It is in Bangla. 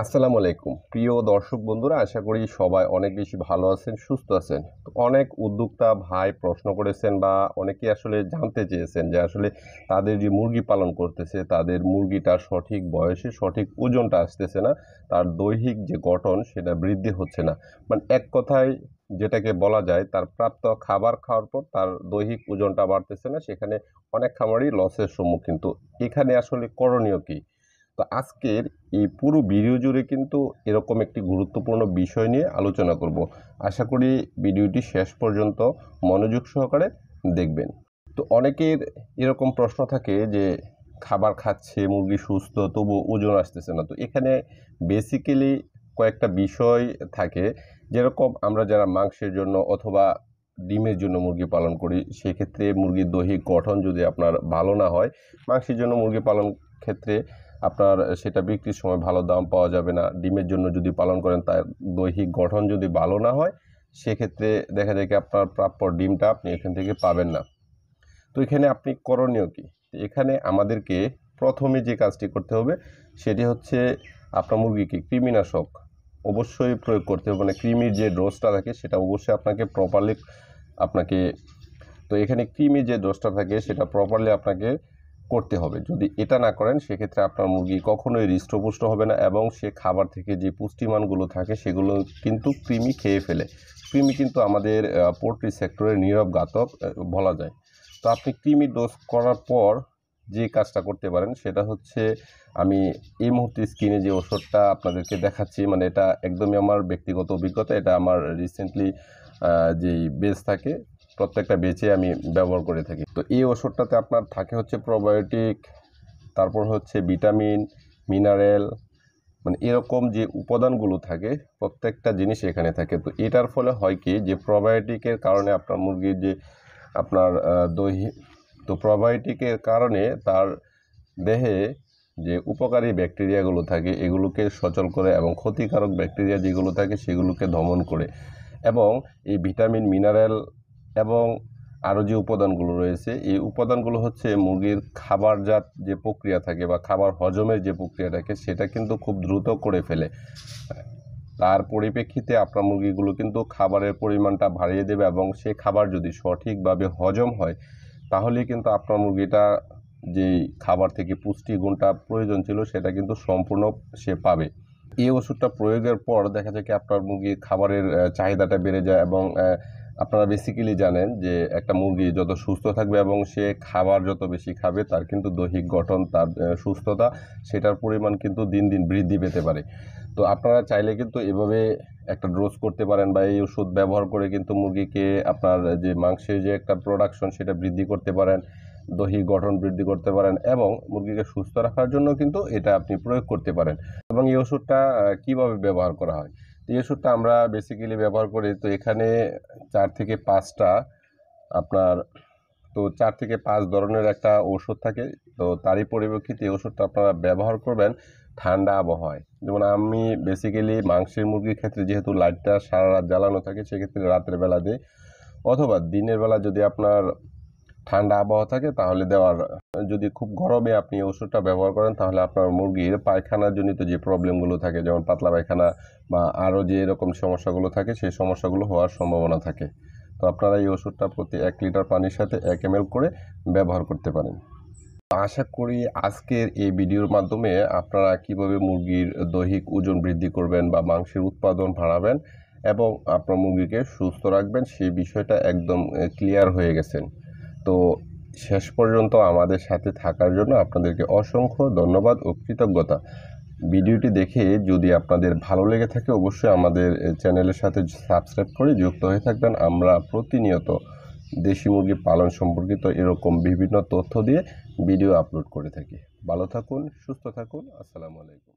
আসসালামু আলাইকুম প্রিয় দর্শক বন্ধুরা আশা করি সবাই অনেক বেশি ভালো আছেন সুস্থ আছেন অনেক উদ্যোক্তা ভাই প্রশ্ন করেছেন বা অনেকেই আসলে জানতে চেয়েছেন যে আসলে তাদের যে মুরগি পালন করতেছে তাদের মুরগিটা সঠিক বয়সে সঠিক ওজনটা আসতেছে না তার দৈহিক যে গঠন সেটা বৃদ্ধি হচ্ছে না মানে এক কথায় যেটাকে বলা যায় তার প্রাপ্ত খাবার খাওয়ার পর তার দৈহিক ওজনটা বাড়তেছে না সেখানে অনেক খামারই লসের সম্মুখীন তো এখানে আসলে করণীয় কী তো আজকের এই পুরো ভিডিও জুড়ে কিন্তু এরকম একটি গুরুত্বপূর্ণ বিষয় নিয়ে আলোচনা করব আশা করি ভিডিওটি শেষ পর্যন্ত মনোযোগ সহকারে দেখবেন তো অনেকের এরকম প্রশ্ন থাকে যে খাবার খাচ্ছে মুরগি সুস্থ তবু ওজন আসতেছে না তো এখানে বেসিক্যালি কয়েকটা বিষয় থাকে যেরকম আমরা যারা মাংসের জন্য অথবা ডিমের জন্য মুরগি পালন করি সেক্ষেত্রে মুরগির দৈহিক গঠন যদি আপনার ভালো না হয় মাংসের জন্য মুরগি পালন ক্ষেত্রে আপনার সেটা বিক্রির সময় ভালো দাম পাওয়া যাবে না ডিমের জন্য যদি পালন করেন তার দৈহিক গঠন যদি ভালো না হয় সেক্ষেত্রে দেখা যায় কি আপনার প্রাপ্য ডিমটা আপনি এখান থেকে পাবেন না তো এখানে আপনি করণীয় কি এখানে আমাদেরকে প্রথমে যে কাজটি করতে হবে সেটি হচ্ছে আপনার মুরগিকে কৃমিনাশক অবশ্যই প্রয়োগ করতে হবে মানে কৃমির যে ডোজটা থাকে সেটা অবশ্যই আপনাকে প্রপারলি আপনাকে তো এখানে কৃমির যে ডোজটা থাকে সেটা প্রপারলি আপনাকে করতে হবে যদি এটা না করেন সেক্ষেত্রে আপনার মুরগি কখনোই হৃষ্টপুষ্ট হবে না এবং সে খাবার থেকে যে পুষ্টিমানগুলো থাকে সেগুলো কিন্তু কৃমি খেয়ে ফেলে কৃমি কিন্তু আমাদের পোলট্রি সেক্টরের নীরব ঘাতক বলা যায় তো আপনি কৃমি ডোজ করার পর যে কাজটা করতে পারেন সেটা হচ্ছে আমি এই মুহূর্তে স্কিনে যে ওষুধটা আপনাদেরকে দেখাচ্ছি মানে এটা একদমই আমার ব্যক্তিগত অভিজ্ঞতা এটা আমার রিসেন্টলি যেই বেস থাকে প্রত্যেকটা বেচে আমি ব্যবহার করে থাকি তো এই ওষুধটাতে আপনার থাকে হচ্ছে প্রোবায়োটিক তারপর হচ্ছে ভিটামিন মিনারেল মানে এরকম যে উপাদানগুলো থাকে প্রত্যেকটা জিনিস এখানে থাকে তো এটার ফলে হয় কি যে প্রোবায়োটিকের কারণে আপনার মুরগির যে আপনার দহি তো প্রোবায়োটিকের কারণে তার দেহে যে উপকারী ব্যাকটেরিয়াগুলো থাকে এগুলোকে সচল করে এবং ক্ষতিকারক ব্যাকটেরিয়া যেগুলো থাকে সেগুলোকে দমন করে এবং এই ভিটামিন মিনারেল এবং আরও যে উপাদানগুলো রয়েছে এই উপাদানগুলো হচ্ছে মুরগির খাবারজাত যে প্রক্রিয়া থাকে বা খাবার হজমের যে প্রক্রিয়া থাকে সেটা কিন্তু খুব দ্রুত করে ফেলে তার পরিপ্রেক্ষিতে আপনার মুরগিগুলো কিন্তু খাবারের পরিমাণটা বাড়িয়ে দেবে এবং সে খাবার যদি সঠিকভাবে হজম হয় তাহলে কিন্তু আপনার মুরগিটা যে খাবার থেকে পুষ্টিগুণটা প্রয়োজন ছিল সেটা কিন্তু সম্পূর্ণ সে পাবে এই ওষুধটা প্রয়োগের পর দেখা যায় কি আপনার মুরগির খাবারের চাহিদাটা বেড়ে যায় এবং আপনারা বেসিক্যালি জানেন যে একটা মুরগি যত সুস্থ থাকবে এবং সে খাবার যত বেশি খাবে তার কিন্তু দৈহিক গঠন তার সুস্থতা সেটার পরিমাণ কিন্তু দিন দিন বৃদ্ধি পেতে পারে তো আপনারা চাইলে কিন্তু এভাবে একটা ড্রোজ করতে পারেন বা এই ওষুধ ব্যবহার করে কিন্তু মুরগিকে আপনার যে মাংসের যে একটা প্রোডাকশন সেটা বৃদ্ধি করতে পারেন দৈহিক গঠন বৃদ্ধি করতে পারেন এবং মুরগিকে সুস্থ রাখার জন্য কিন্তু এটা আপনি প্রয়োগ করতে পারেন এবং এই ওষুধটা কিভাবে ব্যবহার করা হয় এই ওষুধটা আমরা বেসিক্যালি ব্যবহার করি তো এখানে চার থেকে পাঁচটা আপনার তো চার থেকে পাঁচ ধরনের একটা ওষুধ থাকে তো তারই পরিপ্রেক্ষিতে এই ওষুধটা আপনারা ব্যবহার করবেন ঠান্ডা আবহাওয়ায় যেমন আমি বেসিক্যালি মাংসের মুরগির ক্ষেত্রে যেহেতু লাইটটা সারা রাত জ্বালানো থাকে সেক্ষেত্রে রাতের বেলা দিই অথবা দিনের বেলা যদি আপনার ঠান্ডা আবহাওয়া থাকে তাহলে দেওয়ার যদি খুব গরমে আপনি ওষুধটা ব্যবহার করেন তাহলে আপনার মুরগির পায়খানাজনিত যে প্রবলেমগুলো থাকে যেমন পাতলা পায়খানা বা আরও যে এরকম সমস্যাগুলো থাকে সেই সমস্যাগুলো হওয়ার সম্ভাবনা থাকে তো আপনারা এই ওষুধটা প্রতি এক লিটার পানির সাথে এক এম করে ব্যবহার করতে পারেন আশা করি আজকের এই ভিডিওর মাধ্যমে আপনারা কিভাবে মুরগির দৈহিক ওজন বৃদ্ধি করবেন বা মাংসের উৎপাদন বাড়াবেন এবং আপনার মুরগিকে সুস্থ রাখবেন সেই বিষয়টা একদম ক্লিয়ার হয়ে গেছেন তো শেষ পর্যন্ত আমাদের সাথে থাকার জন্য আপনাদেরকে অসংখ্য ধন্যবাদ ও কৃতজ্ঞতা ভিডিওটি দেখে যদি আপনাদের ভালো লেগে থাকে অবশ্যই আমাদের চ্যানেলের সাথে সাবস্ক্রাইব করে যুক্ত হয়ে থাকবেন আমরা প্রতিনিয়ত দেশি মুরগি পালন সম্পর্কিত এরকম বিভিন্ন তথ্য দিয়ে ভিডিও আপলোড করে থাকি ভালো থাকুন সুস্থ থাকুন আসসালামু আলাইকুম